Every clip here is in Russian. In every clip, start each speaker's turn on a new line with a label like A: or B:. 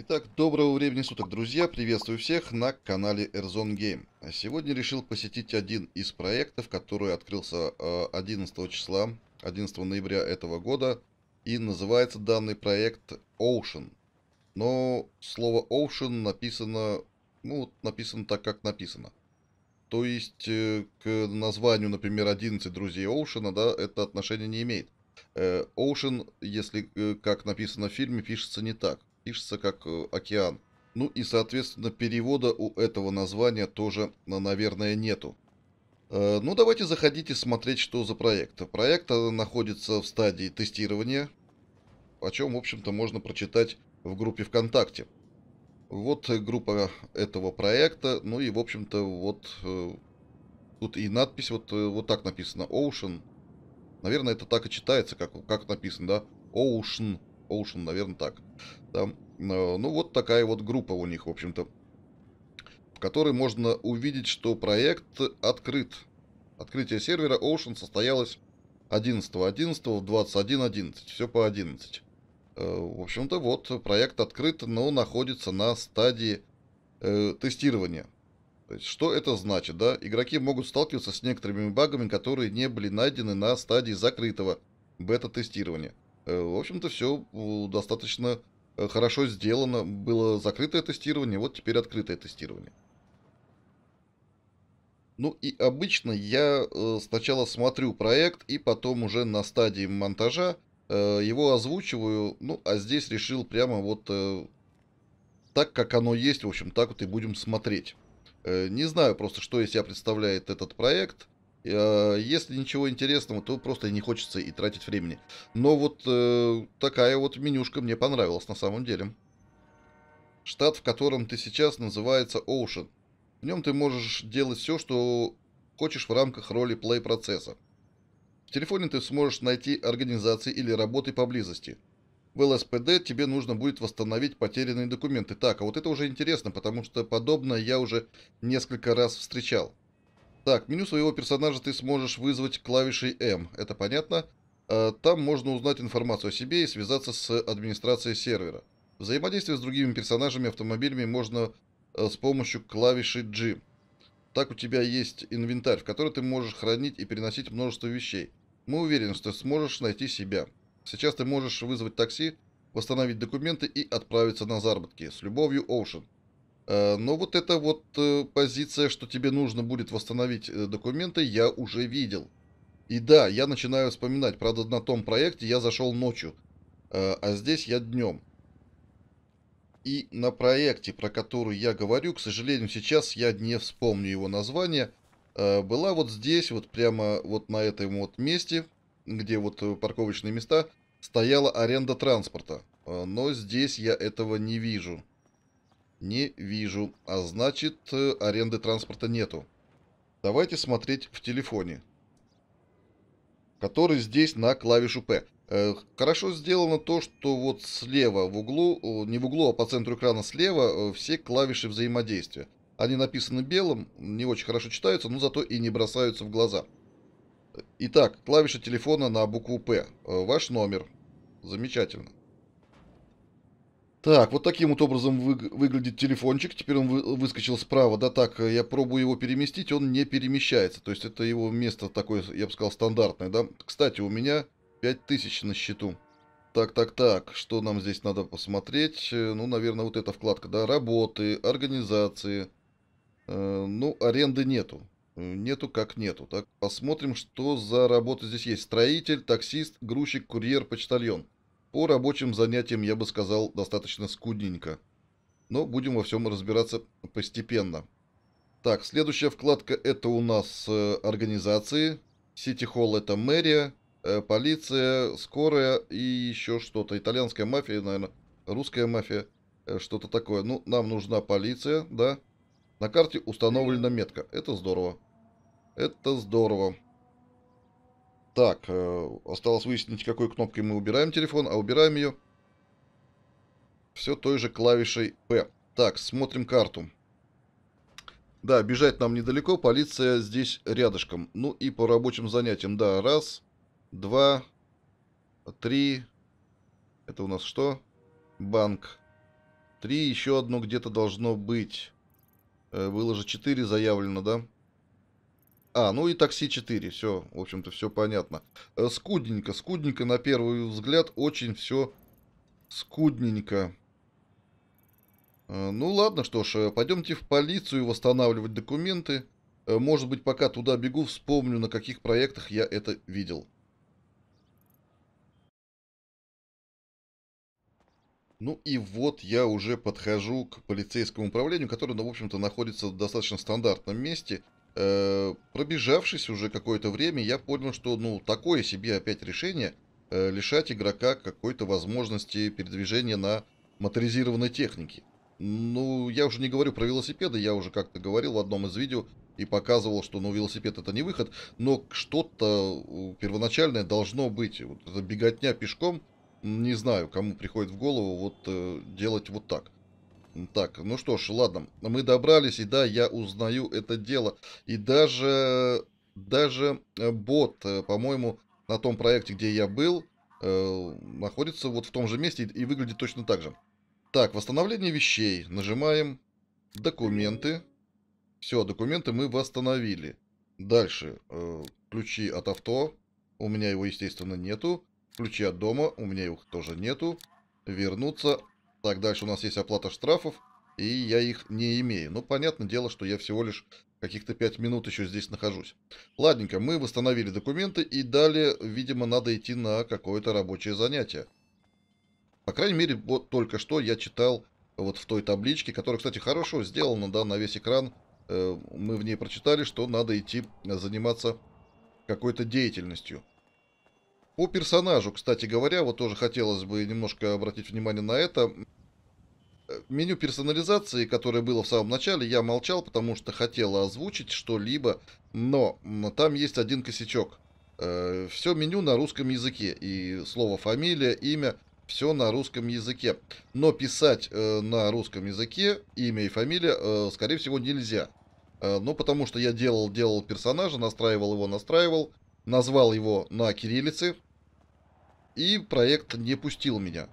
A: Итак, доброго времени суток, друзья! Приветствую всех на канале Airzone Game. А сегодня решил посетить один из проектов, который открылся 11 э, числа, 11 ноября этого года. И называется данный проект Ocean. Но слово Ocean написано, ну, написано так, как написано. То есть, э, к названию, например, 11 друзей Ocean, да, это отношение не имеет. Ocean, э, если как написано в фильме, пишется не так пишется как э, «океан». Ну и, соответственно, перевода у этого названия тоже, наверное, нету. Э, ну, давайте заходите смотреть, что за проект. Проект э, находится в стадии тестирования, о чем, в общем-то, можно прочитать в группе ВКонтакте. Вот группа этого проекта, ну и, в общем-то, вот тут и надпись, вот, вот так написано, Ocean. Наверное, это так и читается, как, как написано, да? Ocean Ocean, наверное, так. Да? Э, ну, вот такая вот группа у них, в общем-то, в которой можно увидеть, что проект открыт. Открытие сервера Ocean состоялось 11.11 .11 в 21.11, все по 11. Э, в общем-то, вот, проект открыт, но находится на стадии э, тестирования. То есть, что это значит, да? Игроки могут сталкиваться с некоторыми багами, которые не были найдены на стадии закрытого бета-тестирования. Э, в общем-то, все достаточно э, хорошо сделано. Было закрытое тестирование, вот теперь открытое тестирование. Ну и обычно я э, сначала смотрю проект и потом уже на стадии монтажа его озвучиваю. Ну, а здесь решил прямо вот так, как оно есть, в общем, так вот и будем смотреть. Не знаю просто, что из себя представляет этот проект. А, если ничего интересного, то просто не хочется и тратить времени. Но вот э, такая вот менюшка мне понравилась на самом деле. Штат, в котором ты сейчас, называется Ocean. В нем ты можешь делать все, что хочешь в рамках роли плей-процесса. В телефоне ты сможешь найти организации или работы поблизости. В ЛСПД тебе нужно будет восстановить потерянные документы. Так, а вот это уже интересно, потому что подобное я уже несколько раз встречал. Так, меню своего персонажа ты сможешь вызвать клавишей M. это понятно. А, там можно узнать информацию о себе и связаться с администрацией сервера. Взаимодействие с другими персонажами автомобилями можно э, с помощью клавиши G. Так у тебя есть инвентарь, в который ты можешь хранить и переносить множество вещей. Мы уверены, что сможешь найти себя. Сейчас ты можешь вызвать такси, восстановить документы и отправиться на заработки. С любовью, Оушен. Э, но вот эта вот э, позиция, что тебе нужно будет восстановить э, документы, я уже видел. И да, я начинаю вспоминать. Правда, на том проекте я зашел ночью, а здесь я днем. И на проекте, про который я говорю, к сожалению, сейчас я не вспомню его название, была вот здесь, вот прямо вот на этом вот месте, где вот парковочные места, стояла аренда транспорта. Но здесь я этого не вижу. Не вижу. А значит, э, аренды транспорта нету. Давайте смотреть в телефоне. Который здесь на клавишу P. Э, хорошо сделано то, что вот слева в углу, э, не в углу, а по центру экрана слева все клавиши взаимодействия. Они написаны белым, не очень хорошо читаются, но зато и не бросаются в глаза. Итак, клавиша телефона на букву P. Ваш номер. Замечательно. Так, вот таким вот образом вы, выглядит телефончик. Теперь он вы, выскочил справа. Да так, э, я пробую его переместить, он не перемещается. То есть это его место такое, я бы сказал, стандартное. Да? Кстати, у меня 5000 на счету. Так, так, так, что нам здесь надо посмотреть? Э, ну, наверное, вот эта вкладка, да, работы, организации. Э, ну, аренды нету. Э, нету как нету. Так, посмотрим, что за работа здесь есть. Строитель, таксист, грузчик, курьер, почтальон. По рабочим занятиям я бы сказал достаточно скудненько. Но будем во всем разбираться постепенно. Так, следующая вкладка это у нас э, организации. Сити-холл это мэрия, э, полиция, скорая и еще что-то. Итальянская мафия, наверное, русская мафия, э, что-то такое. Ну, нам нужна полиция, да. На карте установлена метка. Это здорово. Это здорово. Так, э, осталось выяснить, какой кнопкой мы убираем телефон, а убираем ее все той же клавишей P. Так, смотрим карту. Да, бежать нам недалеко, полиция здесь рядышком. Ну и по рабочим занятиям, да, раз, два, три, это у нас что? Банк. Три, еще одно где-то должно быть. Было э, же четыре заявлено, да? Да. А, ну и такси 4, все, в общем-то, все понятно. Э, скудненько, скудненько, на первый взгляд, очень все скудненько. Э, ну ладно, что ж, э, пойдемте в полицию восстанавливать документы. Может быть, пока туда бегу, вспомню, на каких проектах я это видел. Ну и вот я уже подхожу к полицейскому управлению, которое, ну, в общем-то, находится в достаточно стандартном месте – Э, пробежавшись уже какое-то время, я понял, что ну такое себе опять решение э, лишать игрока какой-то возможности передвижения на моторизированной технике. Ну, я уже не говорю про велосипеды, я уже как-то говорил в одном из видео и показывал, что ну велосипед это не выход, но что-то э, первоначальное должно быть. Вот эта беготня пешком, не знаю, кому приходит в голову вот делать вот так. Так, ну что ж, ладно, мы добрались, и да, я узнаю это дело. И даже, даже э, бот, э, по-моему, на том проекте, где я был, э, находится вот в том же месте и, и выглядит точно так же. Так, восстановление вещей. Нажимаем документы. Все, документы мы восстановили. Дальше, э, ключи от авто. У меня его, естественно, нету. Ключи от дома, у меня их тоже нету. Вернуться так, дальше у нас есть оплата штрафов, и я их не имею. Ну, понятное дело, что я всего лишь каких-то 5 минут еще здесь нахожусь. Ладненько, мы восстановили документы, и далее, видимо, надо идти на какое-то рабочее занятие. По крайней мере, вот только что я читал вот в той табличке, которая, кстати, хорошо сделана, да, на весь экран. Э, мы в ней прочитали, что надо идти заниматься какой-то деятельностью. По персонажу, кстати говоря, вот тоже хотелось бы немножко обратить внимание на это меню персонализации, которое было в самом начале, я молчал, потому что хотел озвучить что-либо, но там есть один косячок. Э, все меню на русском языке, и слово фамилия, имя, все на русском языке. Но писать э, на русском языке имя и фамилия, э, скорее всего, нельзя. ну, потому что я делал, делал персонажа, настраивал его, настраивал, назвал его на кириллице, и проект не пустил меня.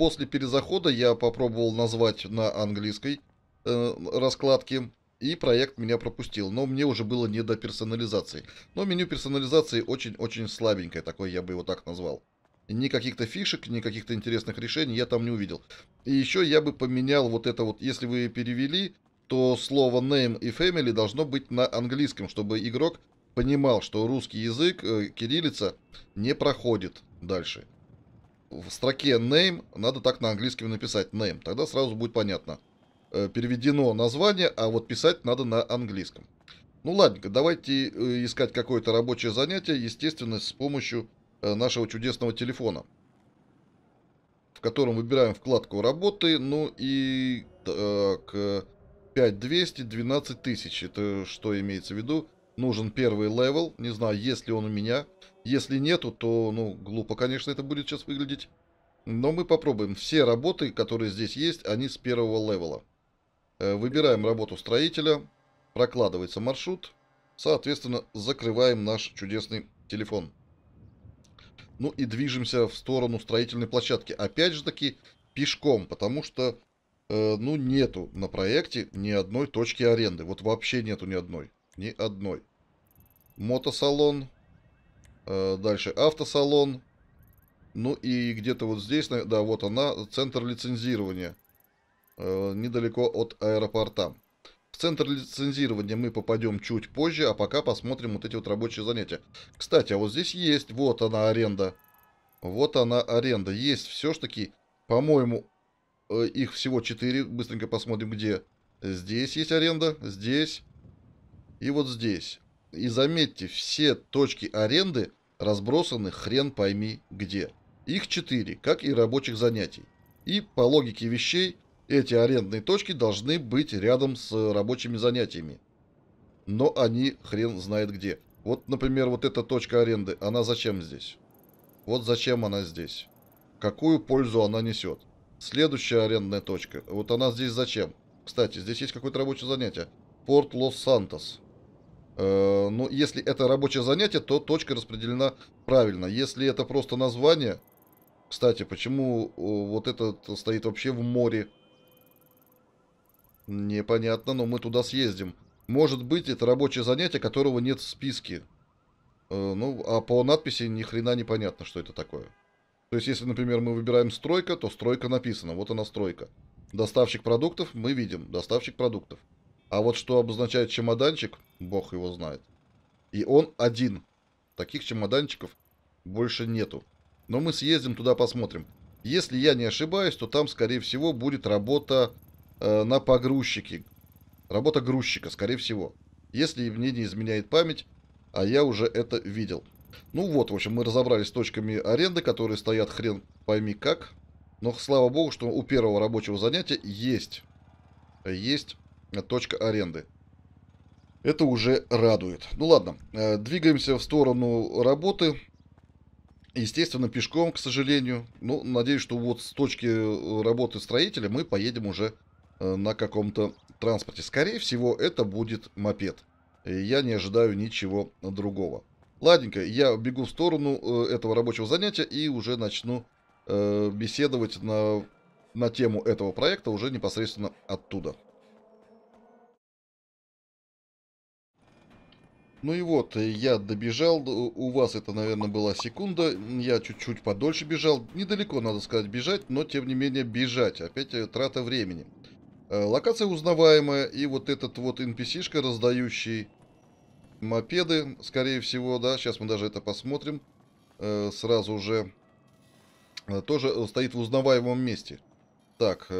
A: После перезахода я попробовал назвать на английской э, раскладке, и проект меня пропустил. Но мне уже было не до персонализации. Но меню персонализации очень-очень слабенькое, такое я бы его так назвал. Ни каких-то фишек, ни каких-то интересных решений я там не увидел. И еще я бы поменял вот это вот, если вы перевели, то слово name и family должно быть на английском, чтобы игрок понимал, что русский язык, э, кириллица, не проходит дальше в строке name надо так на английском написать name. Тогда сразу будет понятно. Э, переведено название, а вот писать надо на английском. Ну ладненько, давайте э, искать какое-то рабочее занятие, естественно, с помощью э, нашего чудесного телефона, в котором выбираем вкладку работы, ну и так, 5200, 12 тысяч, это что имеется в виду? Нужен первый левел, не знаю, есть ли он у меня, если нету, то, ну, глупо, конечно, это будет сейчас выглядеть. Но мы попробуем. Все работы, которые здесь есть, они с первого левела. Э, выбираем работу строителя, прокладывается маршрут, соответственно, закрываем наш чудесный телефон. Ну и движемся в сторону строительной площадки. Опять же таки, пешком, потому что, э, ну, нету на проекте ни одной точки аренды. Вот вообще нету ни одной. Ни одной. Мотосалон, Э, дальше автосалон. Ну и где-то вот здесь, да, вот она, центр лицензирования. Э, недалеко от аэропорта. В центр лицензирования мы попадем чуть позже, а пока посмотрим вот эти вот рабочие занятия. Кстати, а вот здесь есть, вот она аренда. Вот она аренда. Есть все ж таки, по-моему, э, их всего 4. Быстренько посмотрим, где. Здесь есть аренда, здесь и вот здесь. И заметьте, все точки аренды разбросаны хрен пойми где. Их четыре, как и рабочих занятий. И по логике вещей, эти арендные точки должны быть рядом с рабочими занятиями. Но они хрен знает где. Вот, например, вот эта точка аренды, она зачем здесь? Вот зачем она здесь? Какую пользу она несет? Следующая арендная точка, вот она здесь зачем? Кстати, здесь есть какое-то рабочее занятие. Порт Лос-Сантос. Э, но если это рабочее занятие, то точка распределена правильно. Если это просто название... Кстати, почему э, вот этот стоит вообще в море? Непонятно, но мы туда съездим. Может быть, это рабочее занятие, которого нет в списке. Э, ну, а по надписи ни хрена непонятно, что это такое. То есть, если, например, мы выбираем стройка, то стройка написана. Вот она стройка. Доставщик продуктов мы видим. Доставщик продуктов. А вот что обозначает чемоданчик, бог его знает. И он один. Таких чемоданчиков больше нету. Но мы съездим туда посмотрим. Если я не ошибаюсь, то там, скорее всего, будет работа э, на погрузчике. Работа грузчика, скорее всего. Если мне не изменяет память, а я уже это видел. Ну вот, в общем, мы разобрались с точками аренды, которые стоят хрен пойми как. Но слава богу, что у первого рабочего занятия есть, есть точка аренды. Это уже радует. Ну ладно, э, двигаемся в сторону работы. Естественно, пешком, к сожалению. Ну, надеюсь, что вот с точки э, работы строителя мы поедем уже э, на каком-то транспорте. Скорее всего, это будет мопед. Я не ожидаю ничего другого. Ладненько, я бегу в сторону этого рабочего занятия и уже начну беседовать на, на тему этого проекта уже непосредственно оттуда. Ну и вот, э, я добежал, у вас это, наверное, была секунда, я чуть-чуть подольше бежал, недалеко, надо сказать, бежать, но, тем не менее, бежать, опять э, трата времени. Э, локация узнаваемая, и вот этот вот NPC-шка, раздающий мопеды, скорее всего, да, сейчас мы даже это посмотрим, сразу же, тоже стоит в узнаваемом месте. Так,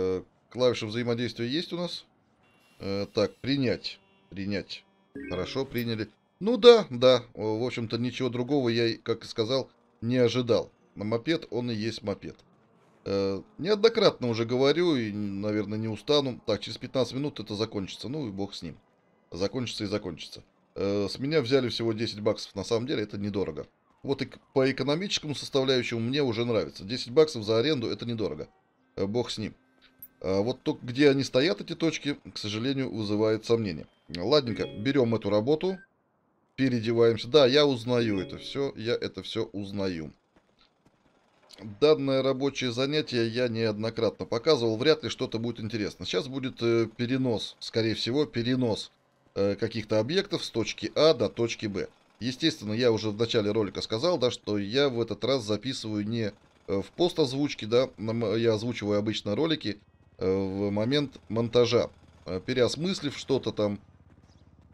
A: клавиша взаимодействия есть у нас? Так, принять, принять. Хорошо, приняли. Ну да, да, э, в общем-то ничего другого я, как и сказал, не ожидал. мопед он и есть мопед. Э, неоднократно уже говорю и, наверное, не устану. Так, через 15 минут это закончится, ну и бог с ним. Закончится и закончится. Э, с меня взяли всего 10 баксов, на самом деле это недорого. Вот и по экономическому составляющему мне уже нравится. 10 баксов за аренду это недорого. Э, бог с ним. А вот то, где они стоят, эти точки, к сожалению, вызывает сомнения. Ладненько, берем эту работу переодеваемся. Да, я узнаю это все, я это все узнаю. Данное рабочее занятие я неоднократно показывал, вряд ли что-то будет интересно. Сейчас будет э, перенос, скорее всего, перенос э, каких-то объектов с точки А до точки Б. Естественно, я уже в начале ролика сказал, да, что я в этот раз записываю не э, в пост-озвучке, да, я озвучиваю обычно ролики э, в момент монтажа. Э, переосмыслив что-то там,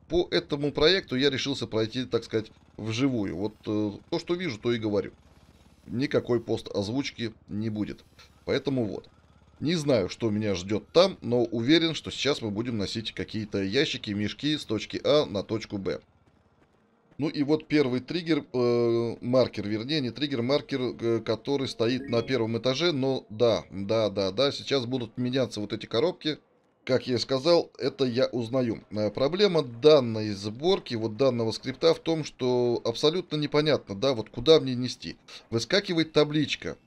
A: по этому проекту я решился пройти, так сказать, вживую. Вот э, то, что вижу, то и говорю. Никакой пост озвучки не будет. Поэтому вот. Не знаю, что меня ждет там, но уверен, что сейчас мы будем носить какие-то ящики, мешки с точки А на точку Б. Ну и вот первый триггер, э, маркер, вернее, не триггер, маркер, э, который стоит на первом этаже, но да, да, да, да, сейчас будут меняться вот эти коробки, как я и сказал, это я узнаю. Э, проблема данной сборки, вот данного скрипта в том, что абсолютно непонятно, да, вот куда мне нести. Выскакивает табличка,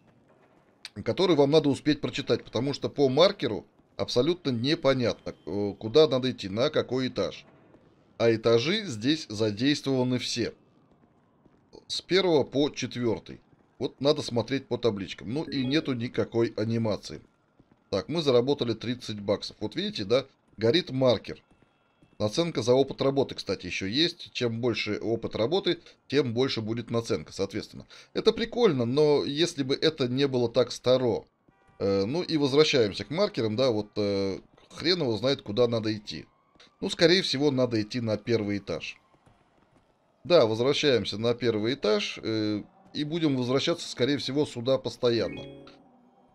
A: которую вам надо успеть прочитать, потому что по маркеру абсолютно непонятно, э, куда надо идти, на какой этаж. А этажи здесь задействованы все. С первого по четвертый. Вот надо смотреть по табличкам. Ну и нету никакой анимации. Так, мы заработали 30 баксов. Вот видите, да, горит маркер. Наценка за опыт работы, кстати, еще есть. Чем больше опыт работы, тем больше будет наценка, соответственно. Это прикольно, но если бы это не было так старо. Э, ну и возвращаемся к маркерам, да, вот э, хрен его знает, куда надо идти. Ну, скорее всего, надо идти на первый этаж. Да, возвращаемся на первый этаж э, и будем возвращаться, скорее всего, сюда постоянно.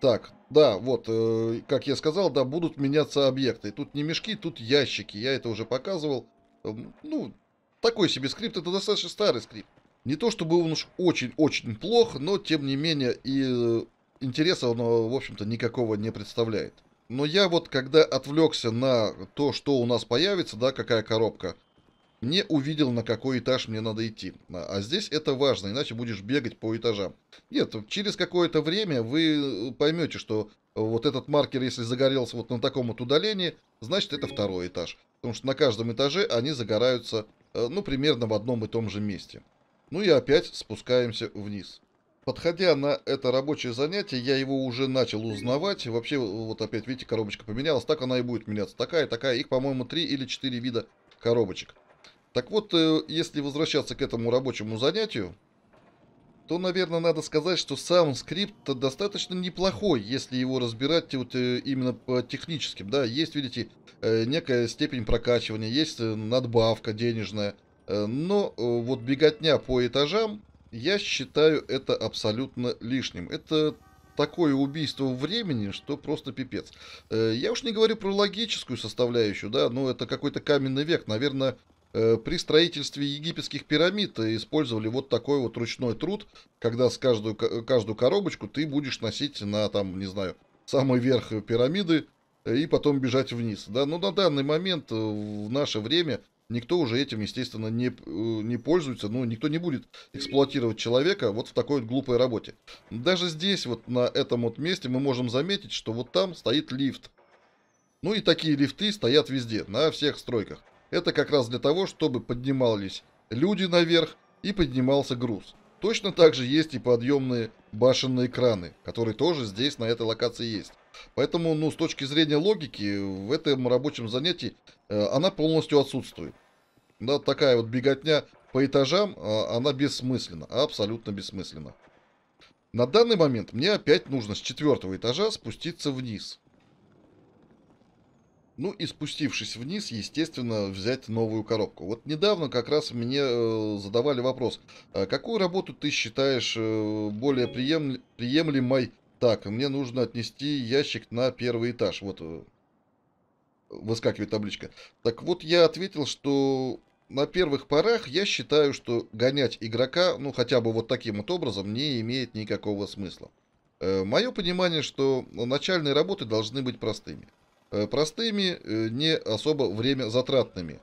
A: Так, да, вот, э, как я сказал, да, будут меняться объекты. Тут не мешки, тут ящики, я это уже показывал. Э, ну, такой себе скрипт, это достаточно старый скрипт. Не то чтобы он уж очень-очень плох, но тем не менее и э, интереса он, э, в общем-то, никакого не представляет. Но я вот, когда отвлекся на то, что у нас появится, да, какая коробка, не увидел, на какой этаж мне надо идти. А, а здесь это важно, иначе будешь бегать по этажам. Нет, через какое-то время вы э, поймете, что вот этот маркер, если загорелся вот на таком вот удалении, значит это второй этаж. Потому что на каждом этаже они загораются, э, ну, примерно в одном и том же месте. Ну и опять спускаемся вниз. Подходя на это рабочее занятие, я его уже начал узнавать. Вообще, э, вот опять, видите, коробочка поменялась. Так она и будет меняться. Такая, такая. Их, по-моему, три или четыре вида коробочек. Так вот, э, если возвращаться к этому рабочему занятию, то, наверное, надо сказать, что сам скрипт достаточно неплохой, если его разбирать вот э, именно по техническим. Да, есть, видите, э, некая степень прокачивания, есть надбавка денежная. Но вот беготня по этажам, я считаю это абсолютно лишним. Это такое убийство времени, что просто пипец. Я уж не говорю про логическую составляющую, да, но это какой-то каменный век. Наверное, Э, при строительстве египетских пирамид использовали вот такой вот ручной труд, когда с каждую, каждую коробочку ты будешь носить на, там, не знаю, самый верх пирамиды э, и потом бежать вниз. Да? Но на данный момент, э, в наше время, никто уже этим, естественно, не, не пользуется, ну, никто не будет эксплуатировать человека вот в такой вот глупой работе. Даже здесь, вот на этом вот месте, мы можем заметить, что вот там стоит лифт. Ну и такие лифты стоят везде, на всех стройках. Это как раз для того, чтобы поднимались люди наверх и поднимался груз. Точно так же есть и подъемные башенные краны, которые тоже здесь, на этой локации есть. Поэтому, ну, с точки зрения логики, в этом рабочем занятии э, она полностью отсутствует. Да, такая вот беготня по этажам, э, она бессмысленна, абсолютно бессмысленна. На данный момент мне опять нужно с четвертого этажа спуститься вниз. Ну и спустившись вниз, естественно, взять новую коробку. Вот недавно как раз мне э, задавали вопрос, «А какую работу ты считаешь э, более прием... приемлемой? Так, мне нужно отнести ящик на первый этаж. Вот э, выскакивает табличка. Так вот, я ответил, что на первых порах я считаю, что гонять игрока, ну хотя бы вот таким вот образом, не имеет никакого смысла. Мое понимание, что начальные работы должны быть простыми. Э, простыми, э, не особо время затратными.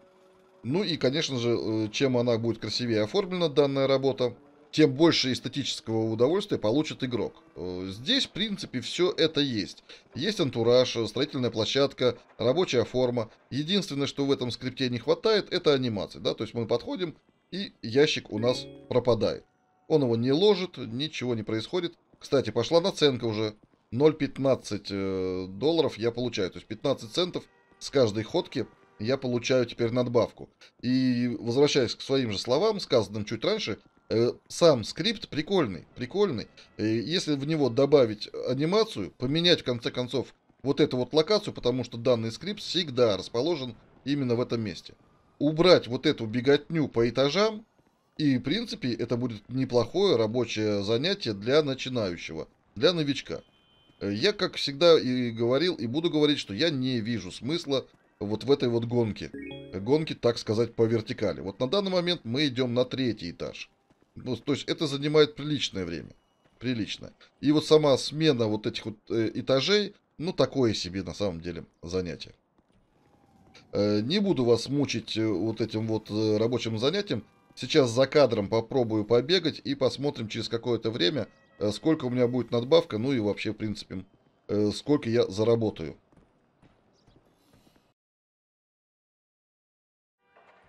A: Ну и, конечно же, э, чем она будет красивее оформлена, данная работа, тем больше эстетического удовольствия получит игрок. Здесь, в принципе, все это есть. Есть антураж, строительная площадка, рабочая форма. Единственное, что в этом скрипте не хватает, это анимации. Да? То есть мы подходим, и ящик у нас пропадает. Он его не ложит, ничего не происходит. Кстати, пошла наценка уже. 0,15 э, долларов я получаю. То есть 15 центов с каждой ходки я получаю теперь надбавку. И возвращаясь к своим же словам, сказанным чуть раньше, э, сам скрипт прикольный, прикольный. Э, если в него добавить анимацию, поменять в конце концов вот эту вот локацию, потому что данный скрипт всегда расположен именно в этом месте. Убрать вот эту беготню по этажам, и в принципе это будет неплохое рабочее занятие для начинающего, для новичка. Я, как всегда, и говорил, и буду говорить, что я не вижу смысла вот в этой вот гонке. Гонки, так сказать, по вертикали. Вот на данный момент мы идем на третий этаж. Ну, то есть это занимает приличное время. Прилично. И вот сама смена вот этих вот э, этажей, ну, такое себе на самом деле занятие. Э, не буду вас мучить э, вот этим вот рабочим занятием. Сейчас за кадром попробую побегать и посмотрим через какое-то время, Э, сколько у меня будет надбавка, ну и вообще, в принципе, э, сколько я заработаю.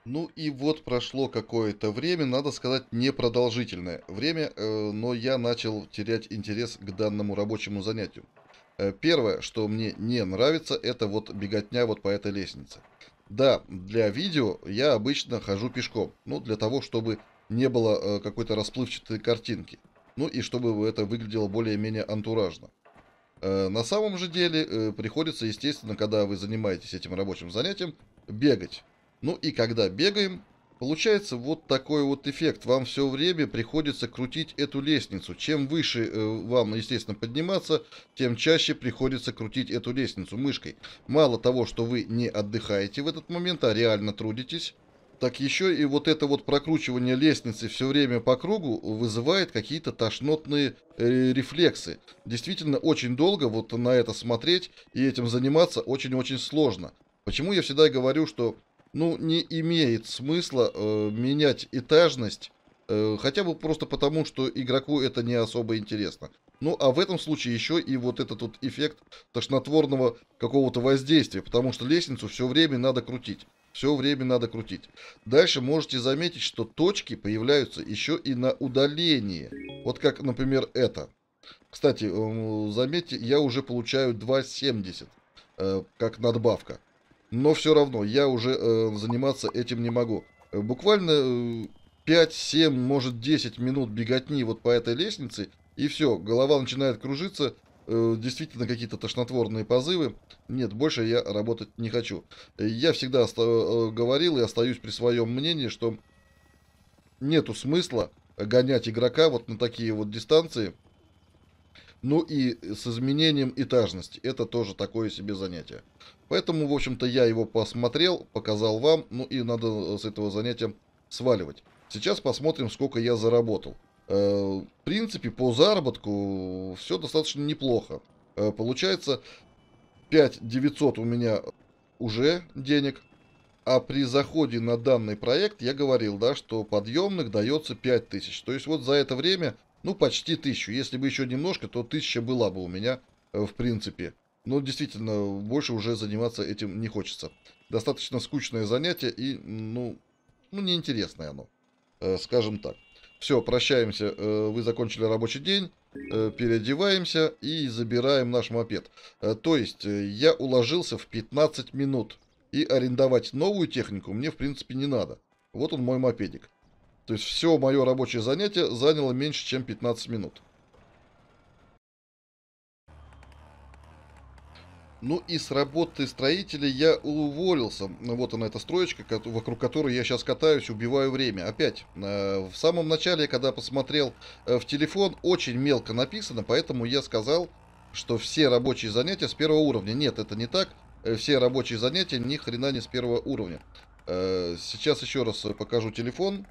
A: Ну и вот прошло какое-то время, надо сказать, непродолжительное время, э, но я начал терять интерес к данному рабочему занятию. Первое, что мне не нравится, это вот беготня вот по этой лестнице. Да, для видео я обычно хожу пешком, ну для того, чтобы не было какой-то расплывчатой картинки – ну и чтобы это выглядело более-менее антуражно. Э, на самом же деле э, приходится, естественно, когда вы занимаетесь этим рабочим занятием, бегать. Ну и когда бегаем, получается вот такой вот эффект. Вам все время приходится крутить эту лестницу. Чем выше э, вам, естественно, подниматься, тем чаще приходится крутить эту лестницу мышкой. Мало того, что вы не отдыхаете в этот момент, а реально трудитесь, так еще и вот это вот прокручивание лестницы все время по кругу вызывает какие-то тошнотные э, рефлексы. Действительно, очень долго вот на это смотреть и этим заниматься очень-очень сложно. Почему я всегда говорю, что ну не имеет смысла э, менять этажность, э, хотя бы просто потому, что игроку это не особо интересно. Ну а в этом случае еще и вот этот вот эффект тошнотворного какого-то воздействия, потому что лестницу все время надо крутить. Все время надо крутить. Дальше можете заметить, что точки появляются еще и на удалении. Вот как, например, это. Кстати, эм, заметьте, я уже получаю 2.70, э, как надбавка. Но все равно, я уже э, заниматься этим не могу. Э, буквально 5, 7, может 10 минут беготни вот по этой лестнице, и все, голова начинает кружиться, Э, действительно какие-то тошнотворные позывы. Нет, больше я работать не хочу. Я всегда э, говорил и остаюсь при своем мнении, что нету смысла гонять игрока вот на такие вот дистанции. Ну и с изменением этажности. Это тоже такое себе занятие. Поэтому, в общем-то, я его посмотрел, показал вам. Ну и надо с этого занятия сваливать. Сейчас посмотрим, сколько я заработал. Э, в принципе, по заработку все достаточно неплохо. Э, получается 5 900 у меня уже денег. А при заходе на данный проект я говорил, да, что подъемных дается 5 тысяч. То есть вот за это время, ну, почти тысячу. Если бы еще немножко, то тысяча была бы у меня, э, в принципе. Но действительно, больше уже заниматься этим не хочется. Достаточно скучное занятие и, ну, ну неинтересное оно, скажем так. Все, прощаемся. Э, вы закончили рабочий день. Э, переодеваемся и забираем наш мопед. Э, то есть я уложился в 15 минут. И арендовать новую технику мне, в принципе, не надо. Вот он мой мопедик. То есть все мое рабочее занятие заняло меньше, чем 15 минут. Ну и с работы строителей я уволился. Вот она эта строечка, вокруг которой я сейчас катаюсь, убиваю время. Опять, э, в самом начале, когда посмотрел э, в телефон, очень мелко написано, поэтому я сказал, что все рабочие занятия с первого уровня. Нет, это не так. Э, все рабочие занятия ни хрена не с первого уровня. Сейчас еще раз покажу телефон.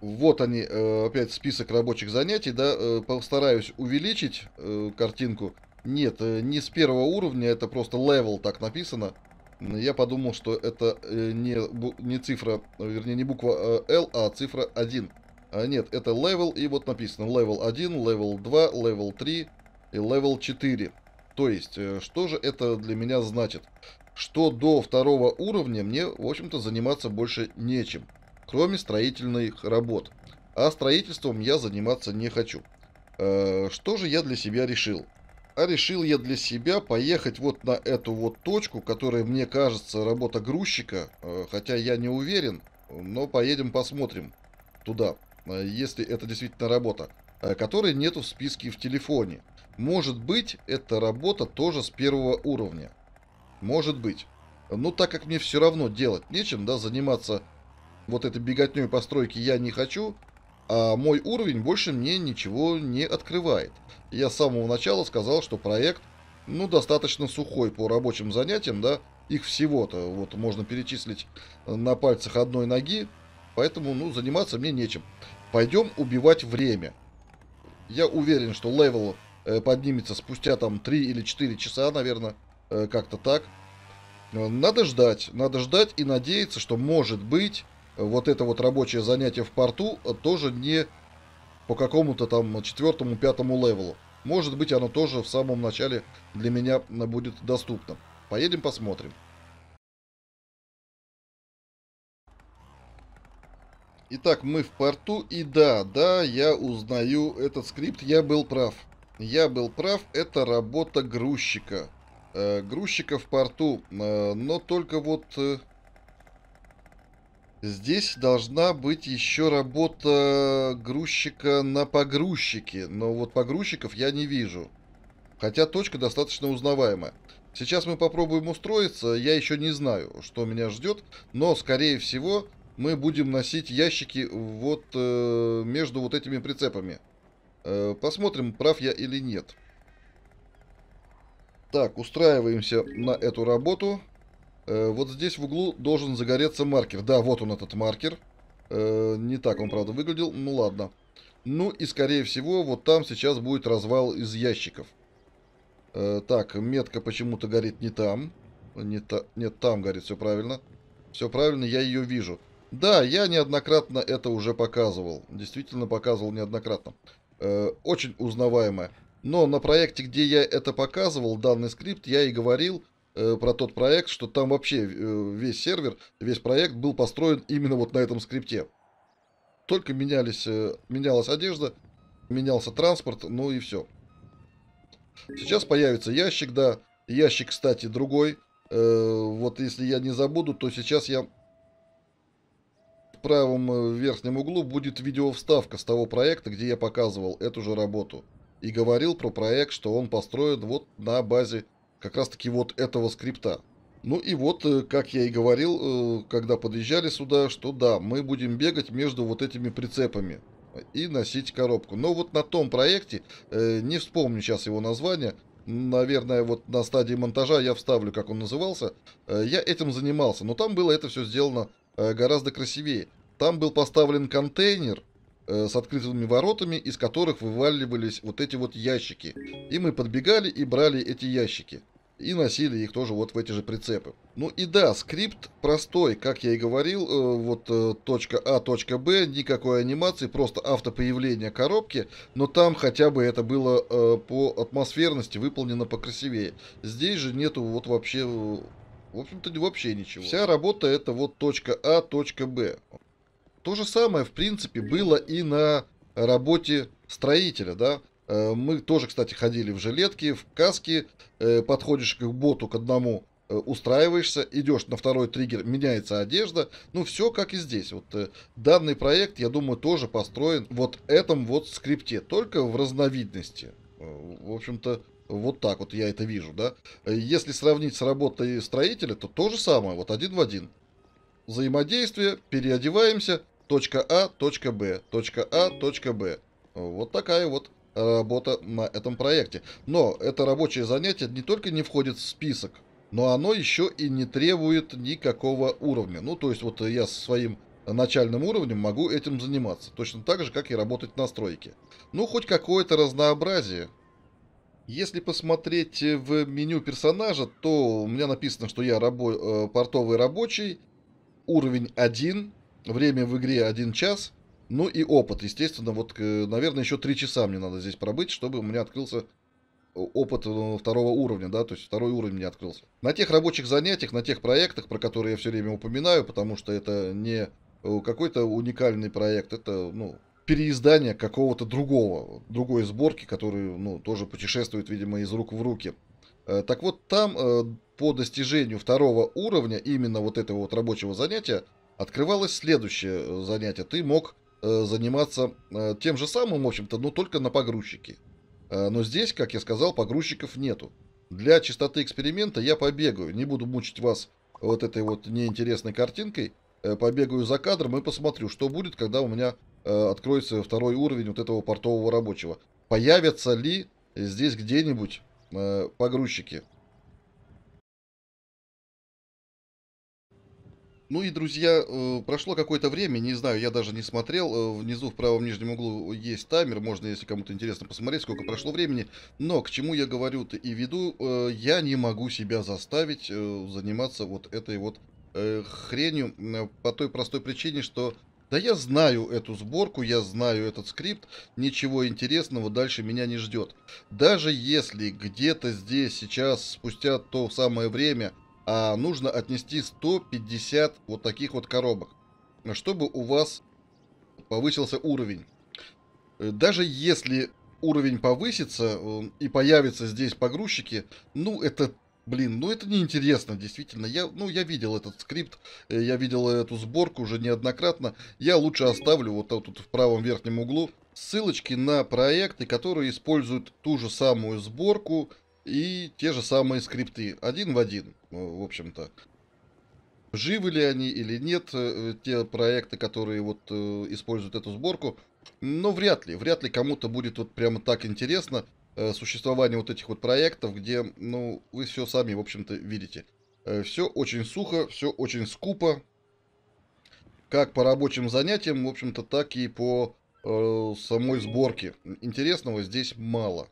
A: Вот они, э, опять список рабочих занятий, да, э, постараюсь увеличить э, картинку. Нет, не с первого уровня, это просто level так написано. Я подумал, что это не, не цифра, вернее, не буква L, а цифра 1. А нет, это level, и вот написано level 1, level 2, level 3 и level 4. То есть, что же это для меня значит? Что до второго уровня мне, в общем-то, заниматься больше нечем кроме строительных работ. А строительством я заниматься не хочу. Э, что же я для себя решил? А решил я для себя поехать вот на эту вот точку, которая мне кажется работа грузчика, э, хотя я не уверен, но поедем посмотрим туда, э, если это действительно работа, э, которой нету в списке в телефоне. Может быть, эта работа тоже с первого уровня. Может быть. Ну, так как мне все равно делать нечем, да, заниматься вот этой беготней постройки я не хочу, а мой уровень больше мне ничего не открывает. Я с самого начала сказал, что проект, ну, достаточно сухой по рабочим занятиям, да, их всего-то, вот, можно перечислить на пальцах одной ноги, поэтому, ну, заниматься мне нечем. Пойдем убивать время. Я уверен, что левел э, поднимется спустя там 3 или 4 часа, наверное, э, как-то так. Надо ждать, надо ждать и надеяться, что может быть вот это вот рабочее занятие в порту э, тоже не по какому-то там четвертому, пятому левелу. Может быть, оно тоже в самом начале для меня будет доступно. Поедем посмотрим. Итак, мы в порту, и да, да, я узнаю этот скрипт, я был прав. Я был прав, это работа грузчика. Э, грузчика в порту, э, но только вот... Э, Здесь должна быть еще работа грузчика на погрузчике, но вот погрузчиков я не вижу. Хотя точка достаточно узнаваемая. Сейчас мы попробуем устроиться, я еще не знаю, что меня ждет, но, скорее всего, мы будем носить ящики вот э, между вот этими прицепами. Э, посмотрим, прав я или нет. Так, устраиваемся на эту работу. Э, вот здесь в углу должен загореться маркер. Да, вот он этот маркер. Э, не так он, правда, выглядел. Ну ладно. Ну и, скорее всего, вот там сейчас будет развал из ящиков. Э, так, метка почему-то горит не там. Не та... Нет, там горит, все правильно. Все правильно, я ее вижу. Да, я неоднократно это уже показывал. Действительно показывал неоднократно. очень узнаваемая. Но на проекте, где я это показывал, данный скрипт, я и говорил, Э, про тот проект, что там вообще э, весь сервер, весь проект был построен именно вот на этом скрипте. Только менялись, э, менялась одежда, менялся транспорт, ну и все. Сейчас появится ящик, да. Ящик, кстати, другой. Вот если я не забуду, то сейчас я в правом верхнем углу будет видео-вставка с того проекта, где я показывал эту же работу. И говорил про проект, что он построен вот на базе как раз таки вот этого скрипта. Ну и вот, э, как я и говорил, э, когда подъезжали сюда, что да, мы будем бегать между вот этими прицепами и носить коробку. Но вот на том проекте, э, не вспомню сейчас его название, наверное, вот на стадии монтажа я вставлю, как он назывался, я этим занимался, но там было это все сделано гораздо красивее. Там был поставлен контейнер с открытыми воротами, из которых вываливались вот эти вот ящики. И мы подбегали и брали эти ящики и носили их тоже вот в эти же прицепы. Ну и да, скрипт простой, как я и говорил, э, вот э, точка А, точка Б, никакой анимации, просто автопоявление коробки, но там хотя бы это было э, по атмосферности выполнено покрасивее. Здесь же нету вот вообще, в общем-то, вообще ничего. Вся работа это вот точка А, точка Б. То же самое, в принципе, было и на работе строителя, да, Э, мы тоже, кстати, ходили в жилетки, в каске. Э, подходишь к боту к одному, э, устраиваешься, идешь на второй триггер, меняется одежда. Ну, все как и здесь. Вот данный проект, я думаю, тоже построен вот этом вот скрипте, только в разновидности. В общем-то, вот так вот я это вижу, да. Если сравнить с работой строителя, то то же самое, вот один в один. Взаимодействие, переодеваемся, точка А, точка Б, точка А, точка Б. Вот такая вот работа на этом проекте. Но это рабочее занятие не только не входит в список, но оно еще и не требует никакого уровня. Ну, то есть вот я со своим начальным уровнем могу этим заниматься. Точно так же, как и работать на стройке. Ну, хоть какое-то разнообразие. Если посмотреть в меню персонажа, то у меня написано, что я рабо э, портовый рабочий, уровень 1, время в игре 1 час – ну и опыт, естественно. Вот, э, наверное, еще три часа мне надо здесь пробыть, чтобы у меня открылся э, опыт э, второго уровня, да, то есть второй уровень мне открылся. На тех рабочих занятиях, на тех проектах, про которые я все время упоминаю, потому что это не какой-то уникальный проект, это, ну, переиздание какого-то другого, другой сборки, который ну, тоже путешествует, видимо, из рук в руки. Так вот, там по достижению второго уровня, именно вот этого вот рабочего занятия, открывалось следующее занятие. Ты мог Э, заниматься э, тем же самым, в общем-то, но только на погрузчике. Э, но здесь, как я сказал, погрузчиков нету. Для чистоты эксперимента я побегаю, не буду мучить вас вот этой вот неинтересной картинкой. Побегаю за кадром и посмотрю, что будет, когда у меня откроется второй уровень вот этого портового рабочего. Появятся ли здесь где-нибудь погрузчики? Ну и, друзья, э, прошло какое-то время, не знаю, я даже не смотрел. Э, внизу в правом нижнем углу есть таймер, можно, если кому-то интересно, посмотреть, сколько прошло времени. Но к чему я говорю-то и веду, э, я не могу себя заставить заниматься вот этой вот хренью по той простой причине, что да я знаю эту сборку, я знаю этот скрипт, ничего интересного дальше меня не ждет. Даже если где-то здесь сейчас, спустя то самое время, а нужно отнести 150 вот таких вот коробок, чтобы у вас повысился уровень. Э, даже если уровень повысится эм, и появятся здесь погрузчики, ну это, блин, ну это неинтересно, действительно. Я, ну я видел этот скрипт, э, я видел эту сборку уже неоднократно. Я лучше оставлю вот тут в правом верхнем углу ссылочки на проекты, которые используют ту же самую сборку, и те же самые скрипты, один в один, э, в общем-то. Живы ли они или нет, э, те проекты, которые вот э, используют эту сборку, но вряд ли, вряд ли кому-то будет вот прямо так интересно существование вот этих вот проектов, где, ну, вы все сами, в общем-то, видите. Все очень сухо, все очень скупо, как по рабочим занятиям, в общем-то, так и по э, самой сборке. Интересного здесь мало.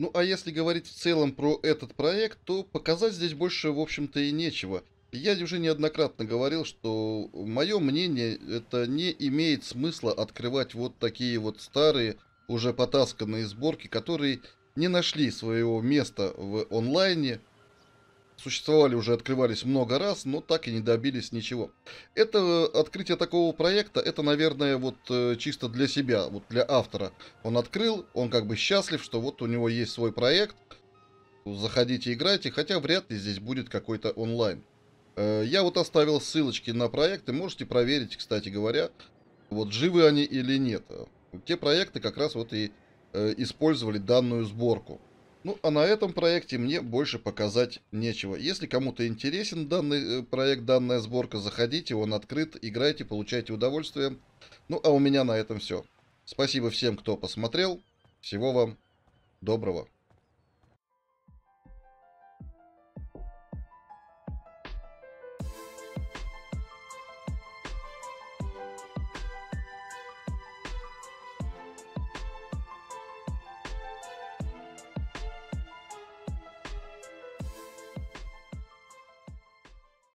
A: Ну а если говорить в целом про этот проект, то показать здесь больше, в общем-то, и нечего. Я уже неоднократно говорил, что мое мнение, это не имеет смысла открывать вот такие вот старые, уже потасканные сборки, которые не нашли своего места в онлайне, существовали уже, открывались много раз, но так и не добились ничего. Это э, открытие такого проекта, это, наверное, вот э, чисто для себя, вот для автора. Он открыл, он как бы счастлив, что вот у него есть свой проект, заходите, играйте, хотя вряд ли здесь будет какой-то онлайн. Э, я вот оставил ссылочки на проекты, можете проверить, кстати говоря, вот живы они или нет. Те проекты как раз вот и использовали данную сборку. Ну, а на этом проекте мне больше показать нечего. Если кому-то интересен данный э, проект, данная сборка, заходите, он открыт, играйте, получайте удовольствие. Ну, а у меня на этом все. Спасибо всем, кто посмотрел. Всего вам доброго.